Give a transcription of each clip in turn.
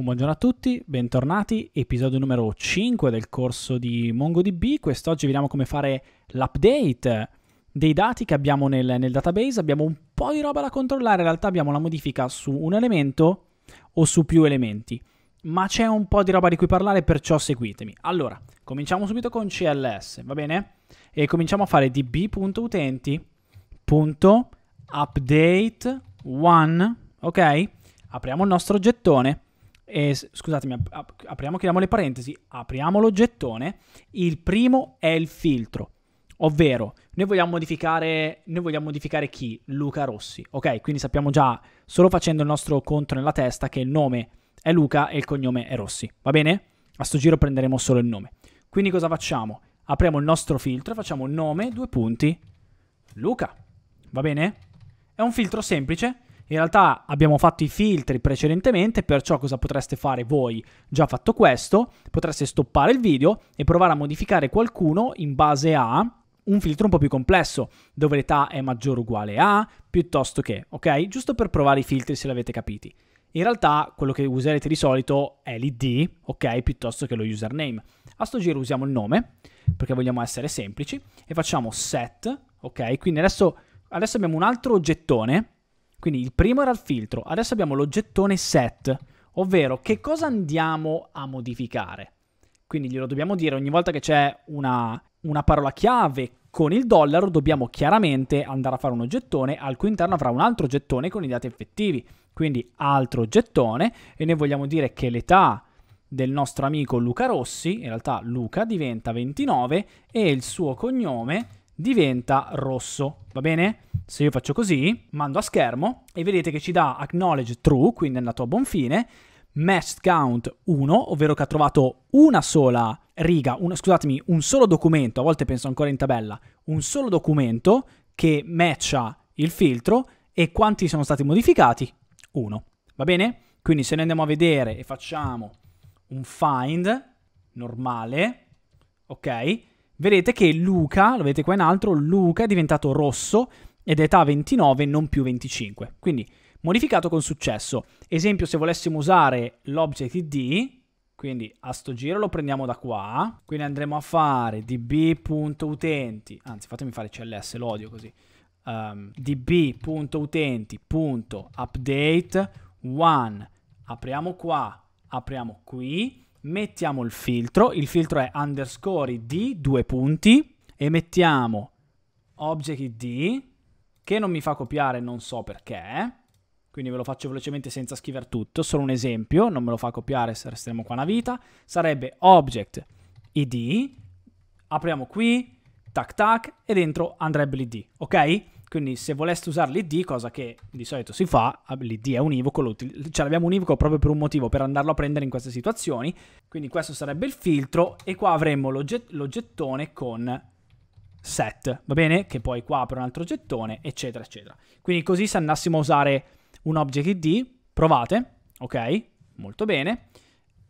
Un buongiorno a tutti, bentornati, episodio numero 5 del corso di MongoDB. Quest'oggi vediamo come fare l'update dei dati che abbiamo nel, nel, database. Abbiamo un po' di roba da controllare, in realtà abbiamo la modifica su un elemento o su più elementi. Ma c'è un po' di roba di cui parlare, perciò seguitemi. Allora, cominciamo subito con CLS, va bene? E cominciamo a fare db.utenti.update1, ok? Apriamo il nostro gettone e scusatemi, ap- apriamo, chiudiamo le parentesi, apriamo l'oggettone, il primo è il filtro, ovvero noi vogliamo modificare, noi vogliamo modificare chi? Luca Rossi, ok? Quindi sappiamo già, solo facendo il nostro conto nella testa, che il nome è Luca e il cognome è Rossi, va bene? A sto giro prenderemo solo il nome. Quindi cosa facciamo? Apriamo il nostro filtro, e facciamo nome, due punti, Luca, va bene? È un filtro semplice in realtà abbiamo fatto i filtri precedentemente, perciò cosa potreste fare voi? Già fatto questo, potreste stoppare il video e provare a modificare qualcuno in base a un filtro un po' più complesso, dove l'età è maggiore o uguale a, piuttosto che, ok? Giusto per provare i filtri se l'avete capiti. In realtà quello che userete di solito è l'id, ok, piuttosto che lo username. A sto giro usiamo il nome, perché vogliamo essere semplici, e facciamo set, ok? Quindi adesso, adesso abbiamo un altro oggettone quindi il primo era il filtro, adesso abbiamo l'oggettone set, ovvero che cosa andiamo a modificare. Quindi glielo dobbiamo dire ogni volta che c'è una, una parola chiave con il dollaro dobbiamo chiaramente andare a fare un oggettone al cui interno avrà un altro oggettone con i dati effettivi. Quindi altro oggettone e noi vogliamo dire che l'età del nostro amico Luca Rossi, in realtà Luca diventa 29 e il suo cognome diventa rosso, va bene? Se io faccio così, mando a schermo e vedete che ci dà acknowledge true, quindi è andato a buon fine, match count 1, ovvero che ha trovato una sola riga, un, scusatemi, un solo documento, a volte penso ancora in tabella, un solo documento che matcha il filtro e quanti sono stati modificati? 1. Va bene? Quindi se noi andiamo a vedere e facciamo un find normale, ok? vedete che Luca, lo vedete qua in alto, Luca è diventato rosso ed è età 29, non più 25. Quindi modificato con successo. Esempio, se volessimo usare l'object id, quindi a sto giro lo prendiamo da qua, quindi andremo a fare db.utenti, anzi fatemi fare cls, lo odio così, um, ehm, db.utenti.update 1, apriamo qua, apriamo qui, mettiamo il filtro, il filtro è underscore id, due punti, e mettiamo object id, che non mi fa copiare, non so perché, quindi ve lo faccio velocemente senza scrivere tutto, solo un esempio, non me lo fa copiare se restiamo qua una vita, sarebbe object id, apriamo qui, tac tac, e dentro andrebbe l'id, ok? Quindi se voleste usare l'ID, cosa che di solito si fa, ah, l'ID è univoco, ce l'abbiamo univoco proprio per un motivo, per andarlo a prendere in queste situazioni. Quindi questo sarebbe il filtro e qua avremmo l'oggettone con set, va bene? Che poi qua apre un altro gettone, eccetera, eccetera. Quindi così se andassimo a usare un object ID, provate, ok? Molto bene.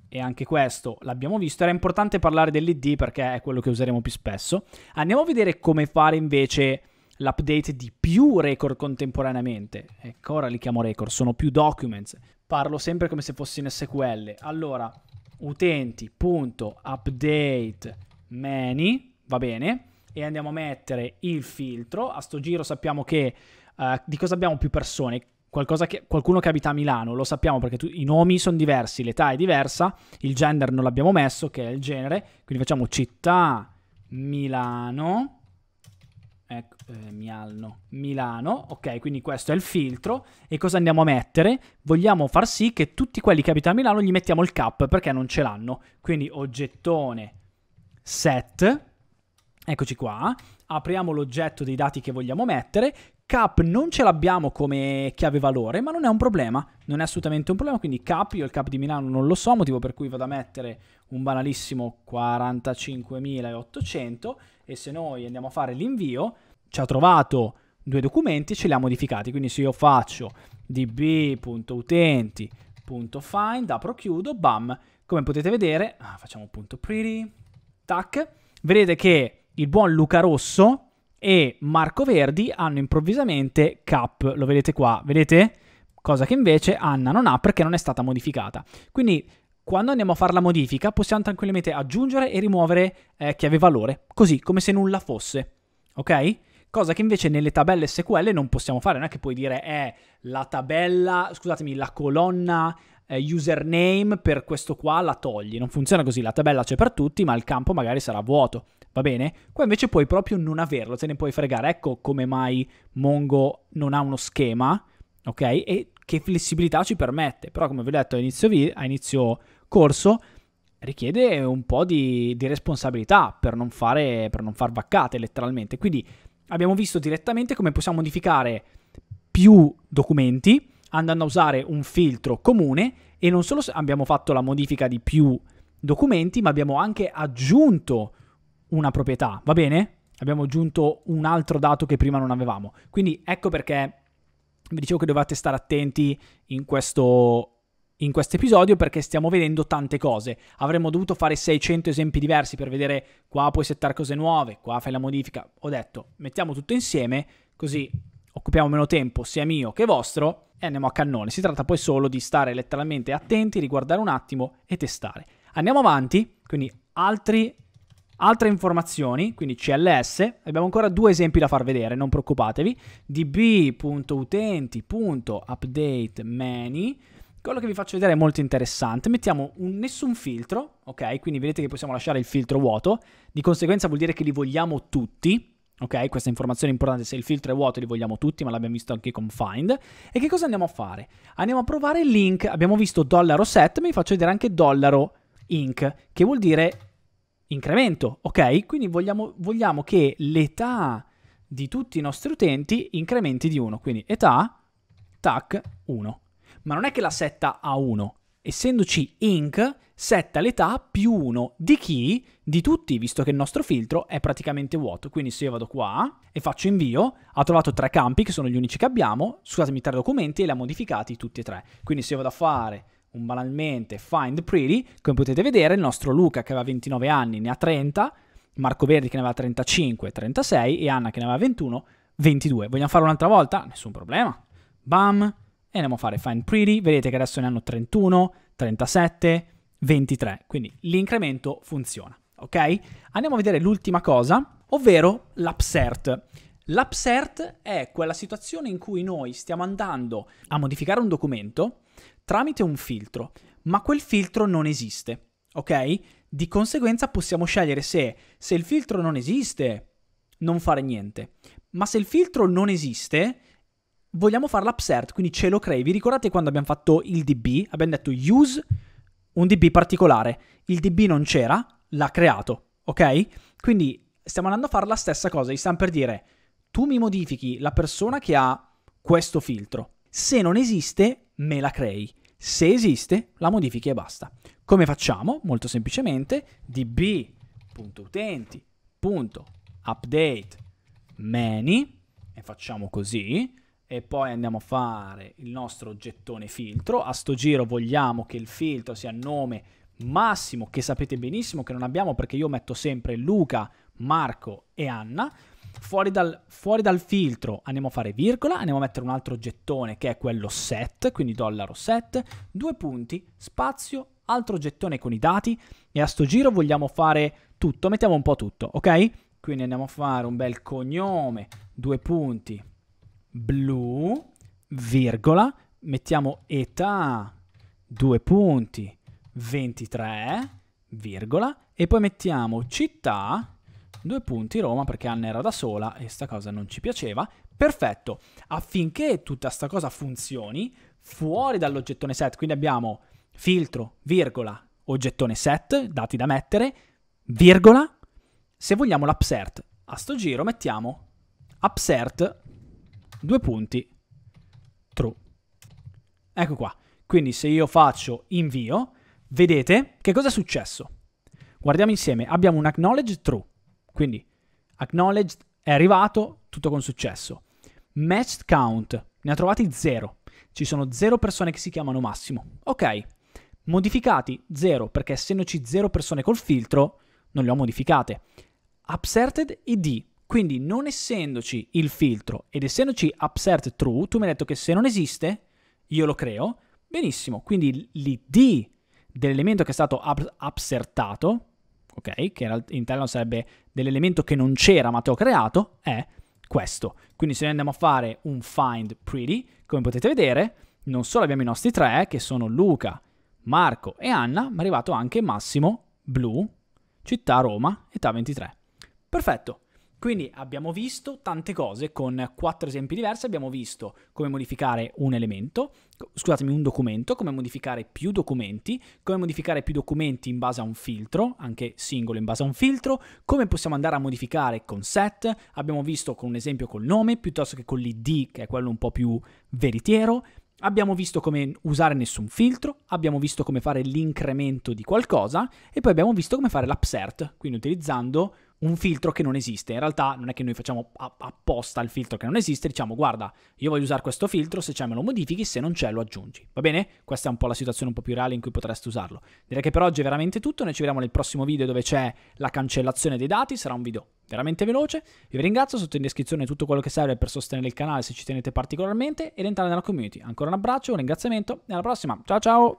E anche questo l'abbiamo visto, era importante parlare dell'ID perché è quello che useremo più spesso. Andiamo a vedere come fare invece l'update di più record contemporaneamente. Ecco, ora li chiamo record, sono più documents. Parlo sempre come se fossi in SQL. Allora, utenti.update many, va bene, e andiamo a mettere il filtro. A sto giro sappiamo che uh, di cosa abbiamo più persone. Qualcosa Che, qualcuno che abita a Milano, lo sappiamo perché tu, i nomi sono diversi, l'età è diversa, il gender non l'abbiamo messo, che è il genere, quindi facciamo città Milano ecco, eh, Milano, Milano, ok, quindi questo è il filtro e cosa andiamo a mettere? Vogliamo far sì che tutti quelli che abitano a Milano gli mettiamo il cap perché non ce l'hanno, quindi oggettone set, eccoci qua, apriamo l'oggetto dei dati che vogliamo mettere, cap non ce l'abbiamo come chiave valore, ma non è un problema, non è assolutamente un problema, quindi cap, io il cap di Milano non lo so, motivo per cui vado a mettere un banalissimo 45.800 e se noi andiamo a fare l'invio ci ha trovato due documenti e ce li ha modificati. Quindi se io faccio db.utenti.find, apro, chiudo, bam, come potete vedere, ah, facciamo punto pretty, tac, vedete che il buon Luca Rosso e Marco Verdi hanno improvvisamente cap, lo vedete qua, vedete? Cosa che invece Anna non ha perché non è stata modificata. Quindi quando andiamo a fare la modifica possiamo tranquillamente aggiungere e rimuovere eh, chiave valore, così come se nulla fosse, ok? cosa che invece nelle tabelle SQL non possiamo fare, non è che puoi dire eh, la tabella, scusatemi, la colonna eh, username per questo qua la togli. Non funziona così, la tabella c'è per tutti, ma il campo magari sarà vuoto. Va bene? Qua invece puoi proprio non averlo, te ne puoi fregare. Ecco come mai Mongo non ha uno schema, ok? E che flessibilità ci permette. Però come vi ho detto a inizio, vi- a inizio corso, richiede un po' di, di responsabilità per non, fare, per non far vaccate letteralmente. Quindi abbiamo visto direttamente come possiamo modificare più documenti andando a usare un filtro comune e non solo abbiamo fatto la modifica di più documenti, ma abbiamo anche aggiunto una proprietà, va bene? Abbiamo aggiunto un altro dato che prima non avevamo. Quindi ecco perché vi dicevo che dovete stare attenti in questo in questo episodio perché stiamo vedendo tante cose. Avremmo dovuto fare 600 esempi diversi per vedere qua puoi settare cose nuove, qua fai la modifica. Ho detto, mettiamo tutto insieme, così occupiamo meno tempo sia mio che vostro e andiamo a cannone. Si tratta poi solo di stare letteralmente attenti, riguardare un attimo e testare. Andiamo avanti, quindi altri, altre informazioni, quindi CLS, abbiamo ancora due esempi da far vedere, non preoccupatevi, db.utenti.updateMany quello che vi faccio vedere è molto interessante. Mettiamo un, nessun filtro, ok? Quindi vedete che possiamo lasciare il filtro vuoto. Di conseguenza vuol dire che li vogliamo tutti, ok? Questa informazione è importante. Se il filtro è vuoto li vogliamo tutti, ma l'abbiamo visto anche con find. E che cosa andiamo a fare? Andiamo a provare il link. Abbiamo visto dollaro set, ma vi faccio vedere anche dollaro inc, che vuol dire incremento, ok? Quindi vogliamo, vogliamo che l'età di tutti i nostri utenti incrementi di 1. Quindi età, tac, 1 ma non è che la setta a 1. Essendoci inc, setta l'età più 1 di chi? Di tutti, visto che il nostro filtro è praticamente vuoto. Quindi se io vado qua e faccio invio, ha trovato tre campi che sono gli unici che abbiamo, scusatemi, tre documenti e li ha modificati tutti e tre. Quindi se io vado a fare un banalmente find pretty, come potete vedere il nostro Luca che aveva 29 anni ne ha 30, Marco Verdi che ne aveva 35, 36 e Anna che ne aveva 21, 22. Vogliamo fare un'altra volta? Nessun problema. Bam! e andiamo a fare find pretty, vedete che adesso ne hanno 31, 37, 23, quindi l'incremento funziona, ok? Andiamo a vedere l'ultima cosa, ovvero l'upsert. L'upsert è quella situazione in cui noi stiamo andando a modificare un documento tramite un filtro, ma quel filtro non esiste, ok? Di conseguenza possiamo scegliere se, se il filtro non esiste, non fare niente. Ma se il filtro non esiste, vogliamo fare l'upsert, quindi ce lo crei. Vi ricordate quando abbiamo fatto il DB? Abbiamo detto use un DB particolare. Il DB non c'era, l'ha creato, ok? Quindi stiamo andando a fare la stessa cosa, gli stiamo per dire tu mi modifichi la persona che ha questo filtro. Se non esiste, me la crei. Se esiste, la modifichi e basta. Come facciamo? Molto semplicemente db.utenti.update many e facciamo così e poi andiamo a fare il nostro gettone filtro. A sto giro vogliamo che il filtro sia nome massimo, che sapete benissimo che non abbiamo perché io metto sempre Luca, Marco e Anna. Fuori dal, fuori dal filtro andiamo a fare virgola, andiamo a mettere un altro gettone che è quello set, quindi dollaro set, due punti, spazio, altro gettone con i dati e a sto giro vogliamo fare tutto, mettiamo un po' tutto, ok? Quindi andiamo a fare un bel cognome, due punti, blu, virgola, mettiamo età, due punti, 23, virgola, e poi mettiamo città, due punti Roma perché Anna era da sola e sta cosa non ci piaceva. Perfetto, affinché tutta sta cosa funzioni, fuori dall'oggettone set, quindi abbiamo filtro, virgola, oggettone set, dati da mettere, virgola, se vogliamo l'upsert. A sto giro mettiamo upsert due punti, true. Ecco qua. Quindi se io faccio invio, vedete che cosa è successo. Guardiamo insieme, abbiamo un acknowledge true, quindi acknowledge è arrivato, tutto con successo. Matched count, ne ha trovati zero. ci sono zero persone che si chiamano Massimo. Ok, modificati zero, perché essendoci zero persone col filtro non le ho modificate. Upserted id, quindi non essendoci il filtro ed essendoci upsert true, tu mi hai detto che se non esiste, io lo creo, benissimo. Quindi l'id dell'elemento che è stato upsertato, ok, che in italiano sarebbe dell'elemento che non c'era ma te ho creato, è questo. Quindi se noi andiamo a fare un find pretty, come potete vedere, non solo abbiamo i nostri tre, che sono Luca, Marco e Anna, ma è arrivato anche Massimo, blu, città Roma, età 23. Perfetto. Quindi abbiamo visto tante cose con quattro esempi diversi, abbiamo visto come modificare un elemento, scusatemi, un documento, come modificare più documenti, come modificare più documenti in base a un filtro, anche singolo in base a un filtro, come possiamo andare a modificare con set, abbiamo visto con un esempio col nome piuttosto che con l'id che è quello un po' più veritiero, Abbiamo visto come usare nessun filtro, abbiamo visto come fare l'incremento di qualcosa e poi abbiamo visto come fare l'upsert, quindi utilizzando un filtro che non esiste. In realtà non è che noi facciamo apposta il filtro che non esiste, diciamo guarda, io voglio usare questo filtro, se c'è me lo modifichi, se non c'è lo aggiungi. Va bene? Questa è un po' la situazione un po' più reale in cui potreste usarlo. Direi che per oggi è veramente tutto, noi ci vediamo nel prossimo video dove c'è la cancellazione dei dati, sarà un video veramente veloce. Io vi ringrazio, sotto in descrizione tutto quello che serve per sostenere il canale se ci tenete particolarmente ed entrare nella community. Ancora un abbraccio, un ringraziamento e alla prossima. Ciao ciao!